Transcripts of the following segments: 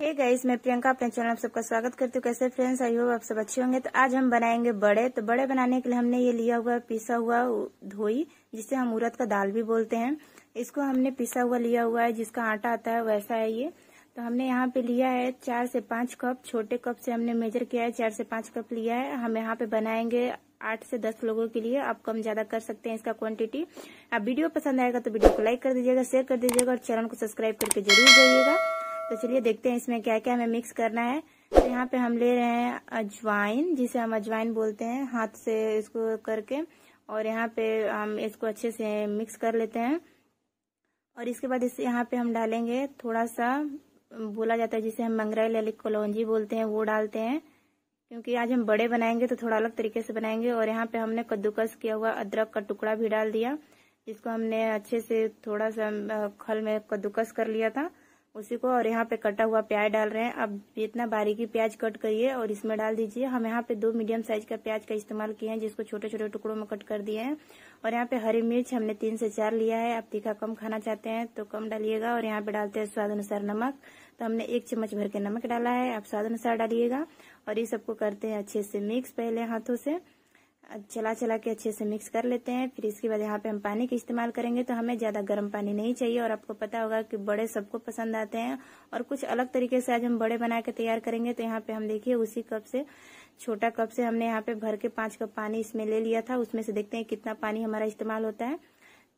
हे hey guys मैं प्रियंका अपने channel आप सबका स्वागत करती हूँ कैसे फ्रेंड्स आई हो आप सब अच्छे होंगे तो आज हम बनाएंगे बड़े तो बड़े बनाने के लिए हमने ये लिया हुआ पिसा हुआ धोई जिसे हम उड़द का दाल भी बोलते हैं इसको हमने पिसा हुआ लिया हुआ है जिसका आटा आता है वैसा है ये तो हमने यहाँ पे लिया है चार से पाँच कप छोटे कप से हमने मेजर किया है चार से पाँच कप लिया है हम यहाँ पे बनाएंगे आठ से दस लोगों के लिए आप कम ज्यादा कर सकते हैं इसका क्वांटिटी आप वीडियो पसंद आएगा तो वीडियो को लाइक कर दीजिएगा शेयर कर दीजिएगा और चैनल को सब्सक्राइब करके जरूर जाइएगा तो चलिए देखते हैं इसमें क्या क्या हमें मिक्स करना है तो यहाँ पे हम ले रहे हैं अजवाइन जिसे हम अजवाइन बोलते हैं हाथ से इसको करके और यहाँ पे हम इसको अच्छे से मिक्स कर लेते हैं और इसके बाद इसे यहाँ पे हम डालेंगे थोड़ा सा बोला जाता है जिसे हम मंगराई ललित कलौजी बोलते हैं वो डालते हैं क्योंकि आज हम बड़े बनाएंगे तो थोड़ा अलग तरीके से बनाएंगे और यहाँ पे हमने कद्दूकस किया हुआ अदरक का टुकड़ा भी डाल दिया जिसको हमने अच्छे से थोड़ा सा खल में कद्दूकस कर लिया था उसी को और यहाँ पे कटा हुआ प्याज डाल रहे हैं अब इतना बारीकी प्याज कट करिए और इसमें डाल दीजिए हम यहाँ पे दो मीडियम साइज का प्याज का इस्तेमाल किए हैं जिसको छोटे छोटे टुकड़ों में कट कर दिए हैं और यहाँ पे हरी मिर्च हमने तीन से चार लिया है आप तीखा कम खाना चाहते हैं तो कम डालिएगा और यहाँ पे डालते हैं स्वाद अनुसार नमक तो हमने एक चम्मच भर के नमक डाला है आप स्वाद अनुसार डालिएगा और ये सबको करते हैं अच्छे से मिक्स पहले हाथों से चला चला के अच्छे से मिक्स कर लेते हैं फिर इसके बाद यहाँ पे हम पानी का इस्तेमाल करेंगे तो हमें ज़्यादा गर्म पानी नहीं चाहिए और आपको पता होगा कि बड़े सबको पसंद आते हैं और कुछ अलग तरीके से आज हम बड़े बना के तैयार करेंगे तो यहाँ पे हम देखिए उसी कप से छोटा कप से हमने यहाँ पे भर के पांच कप पानी इसमें ले लिया था उसमें से देखते हैं कितना पानी हमारा इस्तेमाल होता है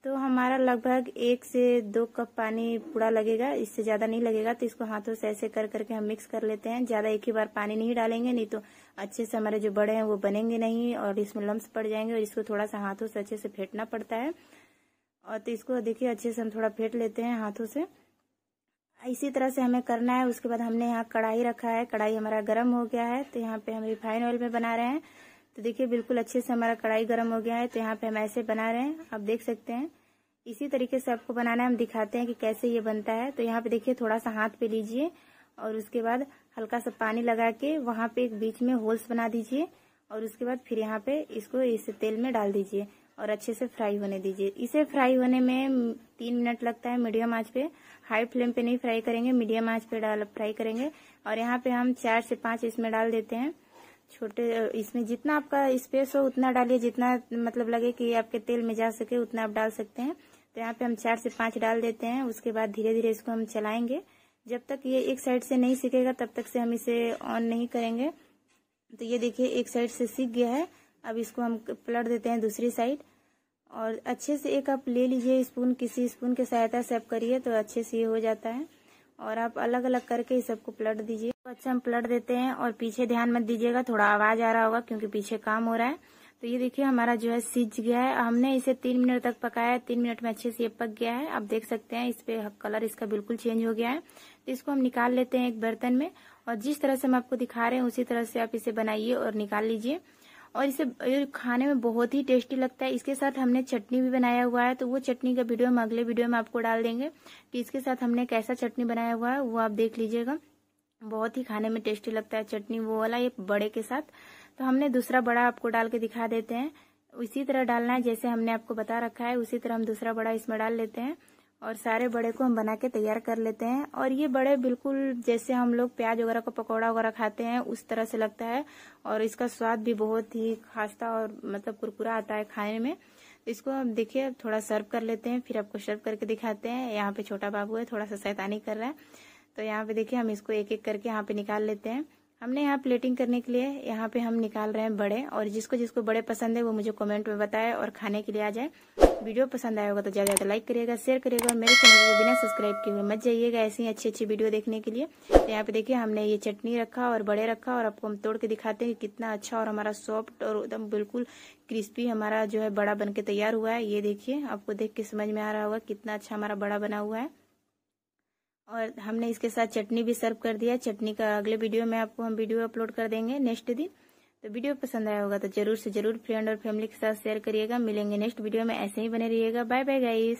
तो हमारा लगभग एक से दो कप पानी पूरा लगेगा इससे ज्यादा नहीं लगेगा तो इसको हाथों से ऐसे कर करके हम मिक्स कर लेते हैं ज्यादा एक ही बार पानी नहीं डालेंगे नहीं तो अच्छे से हमारे जो बड़े हैं वो बनेंगे नहीं और इसमें लम्ब पड़ जाएंगे और इसको थोड़ा सा हाथों से अच्छे से फेंटना पड़ता है और तो इसको देखिए अच्छे से हम थोड़ा फेंट लेते हैं हाथों से इसी तरह से हमें करना है उसके बाद हमने यहाँ कढ़ाई रखा है कढ़ाई हमारा गर्म हो गया है तो यहाँ पे हम रिफाइन ऑयल में बना रहे हैं तो देखिए बिल्कुल अच्छे से हमारा कढ़ाई गर्म हो गया है तो यहाँ पे हम ऐसे बना रहे हैं आप देख सकते हैं इसी तरीके से आपको बनाना है हम दिखाते हैं कि कैसे ये बनता है तो यहाँ पे देखिए थोड़ा सा हाथ पे लीजिए और उसके बाद हल्का सा पानी लगा के वहाँ पे एक बीच में होल्स बना दीजिए और उसके बाद फिर यहाँ पे इसको इस तेल में डाल दीजिए और अच्छे से फ्राई होने दीजिए इसे फ्राई होने में तीन मिनट लगता है मीडियम आँच पे हाई फ्लेम पे नहीं फ्राई करेंगे मीडियम आँच पे डाल फ्राई करेंगे और यहाँ पे हम चार से पांच इसमें डाल देते हैं छोटे इसमें जितना आपका स्पेस हो उतना डालिए जितना मतलब लगे कि आपके तेल में जा सके उतना आप डाल सकते हैं तो यहाँ पे हम चार से पांच डाल देते हैं उसके बाद धीरे धीरे इसको हम चलाएंगे जब तक ये एक साइड से नहीं सीखेगा तब तक से हम इसे ऑन नहीं करेंगे तो ये देखिए एक साइड से सीख गया है अब इसको हम पलट देते हैं दूसरी साइड और अच्छे से एक आप ले लीजिए स्पून किसी स्पून की सहायता से आप करिए तो अच्छे से ये हो जाता है और आप अलग अलग करके इस सबको पलट दीजिए तो अच्छा हम पलट देते हैं और पीछे ध्यान मत दीजिएगा थोड़ा आवाज आ रहा होगा क्योंकि पीछे काम हो रहा है तो ये देखिए हमारा जो है सीज गया है हमने इसे तीन मिनट तक पकाया है तीन मिनट में अच्छे से ये पक गया है आप देख सकते हैं इस पे कलर इसका बिल्कुल चेंज हो गया है तो इसको हम निकाल लेते हैं एक बर्तन में और जिस तरह से हम आपको दिखा रहे हैं उसी तरह से आप इसे बनाइए और निकाल लीजिए और इसे खाने में बहुत ही टेस्टी लगता है इसके साथ हमने चटनी भी बनाया हुआ है तो वो चटनी का वीडियो हम अगले वीडियो में आपको डाल देंगे कि इसके साथ हमने कैसा चटनी बनाया हुआ है वो आप देख लीजिएगा बहुत ही खाने में टेस्टी लगता है चटनी वो वाला ये बड़े के साथ तो हमने दूसरा बड़ा आपको डाल के दिखा देते हैं इसी तरह डालना है जैसे हमने आपको बता रखा है उसी तरह हम दूसरा बड़ा इसमें डाल लेते हैं और सारे बड़े को हम बना के तैयार कर लेते हैं और ये बड़े बिल्कुल जैसे हम लोग प्याज वगैरह का पकौड़ा वगैरह खाते हैं उस तरह से लगता है और इसका स्वाद भी बहुत ही खास्ता और मतलब कुरकुरा आता है खाने में तो इसको हम देखिए थोड़ा सर्व कर लेते हैं फिर आपको सर्व करके दिखाते हैं यहाँ पे छोटा बाबू है थोड़ा सा सैतानी कर रहा है तो यहाँ पे देखिए हम इसको एक एक करके यहाँ पे निकाल लेते हैं हमने यहाँ प्लेटिंग करने के लिए यहाँ पे हम निकाल रहे हैं बड़े और जिसको जिसको बड़े पसंद है वो मुझे कमेंट में बताए और खाने के लिए आ जाए वीडियो पसंद आया होगा तो ज़्यादा ज़्यादा लाइक करिएगा शेयर करिएगा मेरे चैनल को बिना सब्सक्राइब किए हुए मत जाइएगा ऐसी ही अच्छी अच्छी वीडियो देखने के लिए तो यहाँ पे देखिए हमने ये चटनी रखा और बड़े रखा और आपको हम तोड़ के दिखाते हैं कि कितना अच्छा और हमारा सॉफ्ट और एकदम बिल्कुल क्रिस्पी हमारा जो है बड़ा बन तैयार हुआ है ये देखिए आपको देख के समझ में आ रहा होगा कितना अच्छा हमारा बड़ा बना हुआ है और हमने इसके साथ चटनी भी सर्व कर दिया चटनी का अगले वीडियो में आपको हम वीडियो अपलोड कर देंगे नेक्स्ट दिन तो वीडियो पसंद आया होगा तो जरूर से जरूर फ्रेंड और फैमिली के साथ शेयर करिएगा मिलेंगे नेक्स्ट वीडियो में ऐसे ही बने रहिएगा बाय बाय गाइस